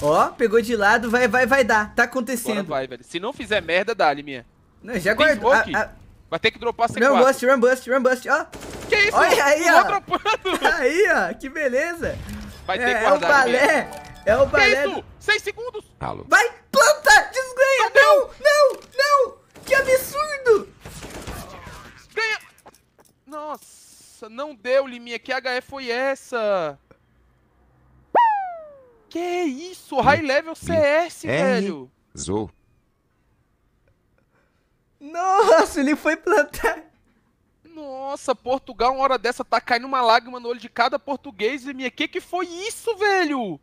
Ó, pegou de lado, vai, vai, vai dar. Tá acontecendo. Agora vai, velho. Se não fizer merda, dá-lhe, minha. Não, já guardou. A... Vai ter que dropar sem Run bust, run bust, run bust, ó. Que isso? Olha aí, ó. Dropando. Aí, ó. Que beleza. Vai é, ter é, que guardar. É o balé. Minha. É o balé. Que isso? Seis segundos. Calo. Vai, planta. desgrenha. Não, não, não, não. Que absurdo. Ganha. Nossa, não deu, Liminha. Que HE foi essa? Que isso? Hum. High level hum. CS, velho. Zou. Nossa, ele foi plantar. Nossa, Portugal, uma hora dessa, tá caindo uma lágrima no olho de cada português, minha. Que que foi isso, velho?